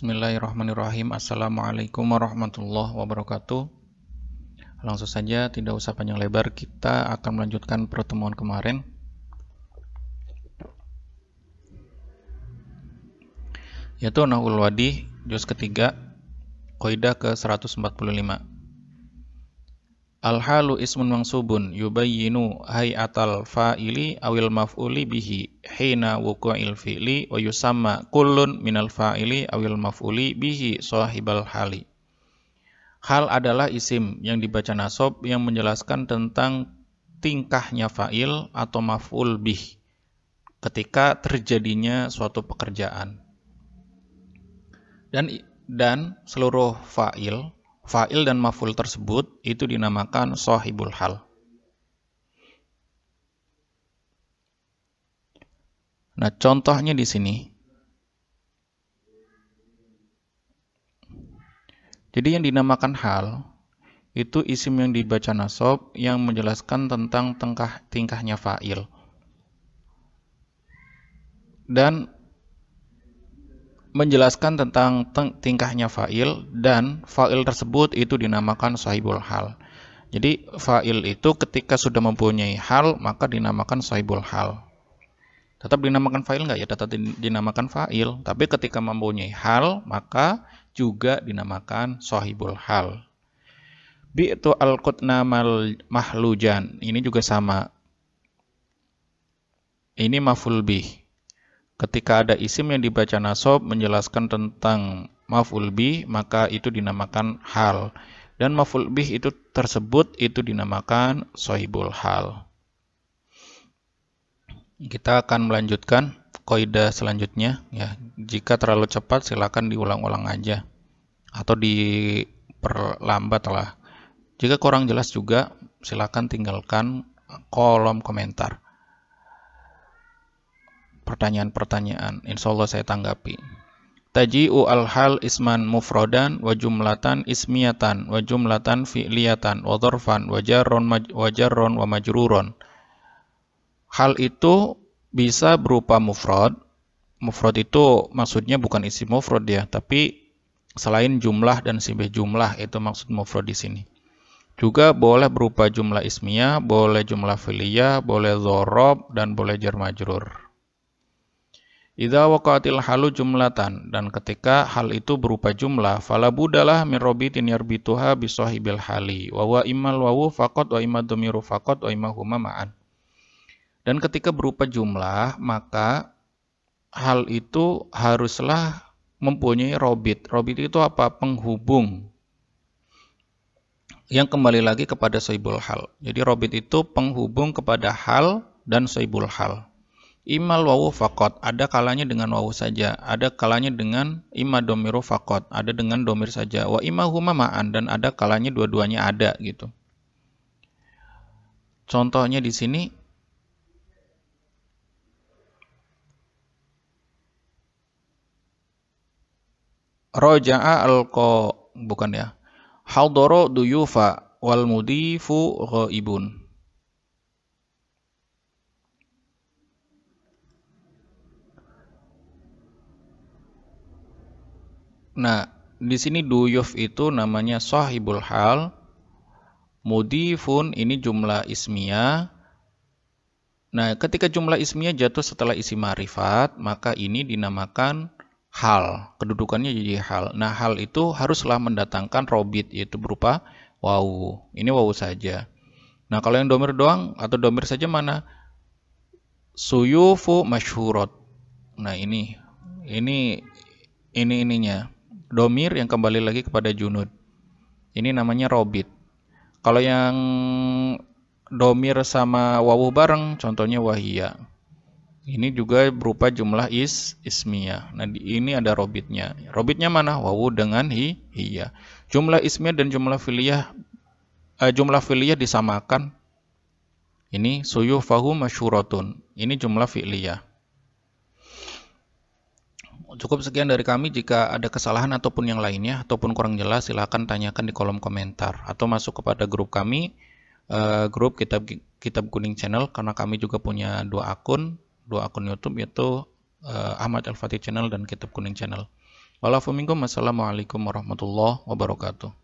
Bismillahirrahmanirrahim. Assalamualaikum warahmatullahi wabarakatuh. Langsung saja, tidak usah panjang lebar, kita akan melanjutkan pertemuan kemarin. Yaitu Nahul Wadi, juz ketiga, koida ke-145. Al-halu ismun mangsubun yubayyinu hayatal fa'ili awil maf'uli bihi hina wuku'il fi'li wa yusamma kullun minal fa'ili awil maf'uli bihi sahibal hali. Hal adalah isim yang dibaca nasab yang menjelaskan tentang tingkahnya fa'il atau maf'ul bih ketika terjadinya suatu pekerjaan. Dan dan seluruh fa'il fa'il dan maf'ul tersebut itu dinamakan sohibul hal. Nah, contohnya di sini. Jadi yang dinamakan hal itu isim yang dibaca nasab yang menjelaskan tentang tingkah tingkahnya fa'il. Dan menjelaskan tentang tingkahnya fa'il dan fa'il tersebut itu dinamakan sahibul hal. Jadi fa'il itu ketika sudah mempunyai hal maka dinamakan sahibul hal. Tetap dinamakan fa'il nggak ya? Tetap dinamakan fa'il. Tapi ketika mempunyai hal maka juga dinamakan sahibul hal. Bi'tu al mal mahlujan. Ini juga sama. Ini maful bih Ketika ada isim yang dibaca nasob menjelaskan tentang maf'ul bih, maka itu dinamakan hal. Dan maf'ul bih itu tersebut itu dinamakan sohibul hal. Kita akan melanjutkan koida selanjutnya ya. Jika terlalu cepat silakan diulang-ulang aja atau diperlambat lah. Jika kurang jelas juga silakan tinggalkan kolom komentar pertanyaan-pertanyaan. Insya Allah saya tanggapi. Taji'u al-hal isman mufrodan wa jumlatan ismiyatan wa jumlatan fi'liyatan wa dhorfan wa jarron, wa, jarron wa Hal itu bisa berupa mufrod. Mufrod itu maksudnya bukan isi mufrod ya, tapi selain jumlah dan sibih jumlah itu maksud mufrod di sini. Juga boleh berupa jumlah ismiyah, boleh jumlah fi'liyah, boleh zorob dan boleh jermajrur. Idza waqatil halu jumlatan dan ketika hal itu berupa jumlah fala budalah min rabitin yarbituha bi sahibil hali wa wa immal wawu faqat wa imad dhamiru faqat wa imahuma ma'an. Dan ketika berupa jumlah maka hal itu haruslah mempunyai robit. Robit itu apa? Penghubung. Yang kembali lagi kepada sahibul hal. Jadi robit itu penghubung kepada hal dan sahibul hal. Imal wawu fakot, ada kalanya dengan wawu saja, ada kalanya dengan ima domiru fakot, ada dengan domir saja. Wa ima huma ma'an, dan ada kalanya dua-duanya ada gitu. Contohnya di sini, Roja'a alko bukan ya. Haldoro duyufa wal mudifu ibun. Nah, di sini duyuf itu namanya sahibul hal. Mudifun ini jumlah ismiyah. Nah, ketika jumlah ismiyah jatuh setelah isi marifat, maka ini dinamakan hal. Kedudukannya jadi hal. Nah, hal itu haruslah mendatangkan robit yaitu berupa wawu. Ini wawu saja. Nah, kalau yang domir doang atau domir saja mana? Suyufu masyhurot. Nah, ini ini ini ininya domir yang kembali lagi kepada junud. Ini namanya robit. Kalau yang domir sama wawu bareng, contohnya wahia. Ini juga berupa jumlah is Ismia. Nah, di ini ada robitnya. Robitnya mana? Wawu dengan hi hiya. Jumlah Ismia dan jumlah filiyah eh, jumlah filiyah disamakan. Ini Fahu masyuratun. Ini jumlah fi'liyah. Cukup sekian dari kami. Jika ada kesalahan ataupun yang lainnya ataupun kurang jelas, silahkan tanyakan di kolom komentar atau masuk kepada grup kami, eh, grup Kitab Kitab Kuning Channel karena kami juga punya dua akun, dua akun YouTube yaitu eh, Ahmad Al Fatih Channel dan Kitab Kuning Channel. Walafuminkum. assalamualaikum warahmatullahi wabarakatuh.